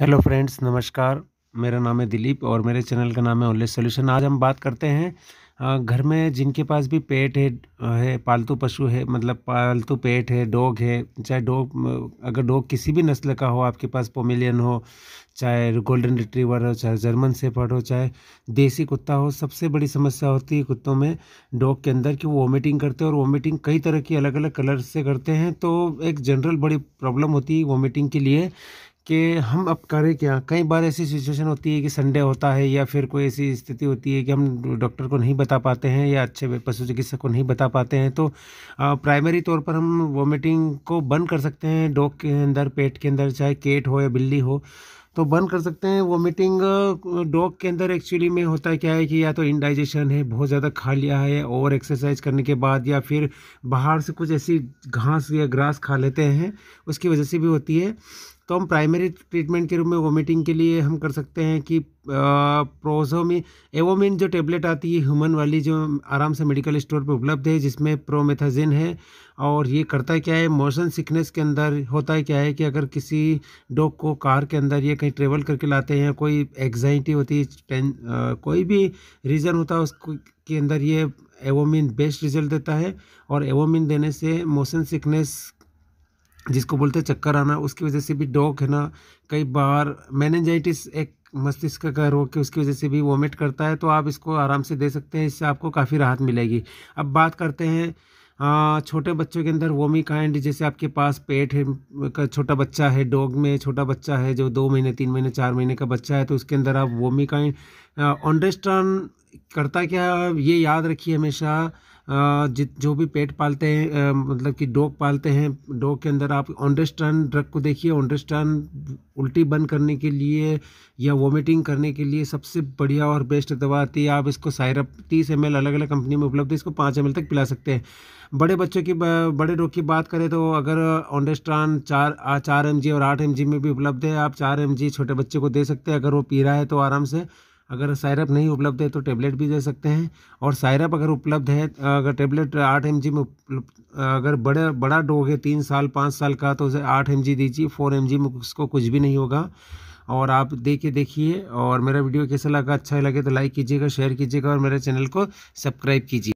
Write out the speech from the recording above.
hello friends नमस्कार मेरा नाम है दिलीप और मेरे चैनल का नाम है ओनली सोल्यूशन आज हम बात करते हैं घर में जिनके पास भी पेट है है पालतू पशु है मतलब पालतू पेट है डॉग है चाहे डॉग अगर डॉग किसी भी नस्ल का हो आपके पास पोमिलियन हो चाहे गोल्डन रिट्रीवर हो चाहे जर्मन सेफर्ड हो चाहे देसी कुत्ता हो सबसे बड़ी समस्या होती है कुत्तों में डॉग के अंदर कि वो वोमिटिंग करते हैं और वोमिटिंग कई तरह की अलग अलग कलर से करते हैं तो एक जनरल बड़ी प्रॉब्लम होती है वोमिटिंग के लिए कि हम अब करें क्या कई बार ऐसी सिचुएशन होती है कि संडे होता है या फिर कोई ऐसी स्थिति होती है कि हम डॉक्टर को नहीं बता पाते हैं या अच्छे पशु चिकित्सक को नहीं बता पाते हैं तो प्राइमरी तौर पर हम वॉमिटिंग को बंद कर सकते हैं डॉग के अंदर पेट के अंदर चाहे केट हो या बिल्ली हो तो बंद कर सकते हैं वॉमिटिंग डॉग के अंदर एक्चुअली में होता है क्या है कि या तो इनडाइजेशन है बहुत ज़्यादा खा लिया है ओवर एक्सरसाइज करने के बाद या फिर बाहर से कुछ ऐसी घास या ग्रास खा लेते हैं उसकी वजह से भी होती है तो हम प्राइमरी ट्रीटमेंट के रूप में वोमिटिंग के लिए हम कर सकते हैं कि प्रोजोमी एवोमिन जो टेबलेट आती है ह्यूमन वाली जो आराम से मेडिकल स्टोर पर उपलब्ध है जिसमें प्रोमेथाजिन है और ये करता क्या है मोशन सिकनेस के अंदर होता है क्या है कि अगर किसी डॉग को कार के अंदर या कहीं ट्रेवल करके लाते हैं कोई एग्जाइटी होती है कोई भी रीज़न होता है उसको के अंदर ये एवोमिन बेस्ट रिजल्ट देता है और एवोमिन देने से मोशन सिकनेस जिसको बोलते हैं चक्कर आना उसकी वजह से भी डॉग है ना कई बार मैनेजाइटिस एक मस्तिष्क का रोग है उसकी वजह से भी वोमिट करता है तो आप इसको आराम से दे सकते हैं इससे आपको काफ़ी राहत मिलेगी अब बात करते हैं आ, छोटे बच्चों के अंदर वोमी काइंड जैसे आपके पास पेट है का छोटा बच्चा है डॉग में छोटा बच्चा है जो दो महीने तीन महीने चार महीने का बच्चा है तो उसके अंदर आप वोमी काइंड ऑनडेस्ट्रॉन करता क्या ये याद रखिए हमेशा जित जो भी पेट पालते हैं मतलब कि डॉग पालते हैं डॉग के अंदर आप ऑनरेस्टन ड्रग को देखिए ऑनरेस्टन उल्टी बंद करने के लिए या वोमिटिंग करने के लिए सबसे बढ़िया और बेस्ट दवा आती है आप इसको सायरप तीस एम अलग अलग कंपनी में उपलब्ध है इसको पाँच एम तक पिला सकते हैं बड़े बच्चों की बड़े डॉग की बात करें तो अगर ऑनरेस्ट्रान चार चार एम और आठ एम में भी उपलब्ध है आप चार एम छोटे बच्चे को दे सकते हैं अगर वो पी रहा है तो आराम से अगर सायरप नहीं उपलब्ध है तो टेबलेट भी दे सकते हैं और सायरप अगर उपलब्ध है अगर टेबलेट आठ एम में अगर बड़े बड़ा डोग है तीन साल पाँच साल का तो उसे आठ एम दीजिए फोर एम में उसको कुछ भी नहीं होगा और आप देख के देखिए और मेरा वीडियो कैसा लगा अच्छा लगे तो लाइक कीजिएगा शेयर कीजिएगा और मेरे चैनल को सब्सक्राइब कीजिए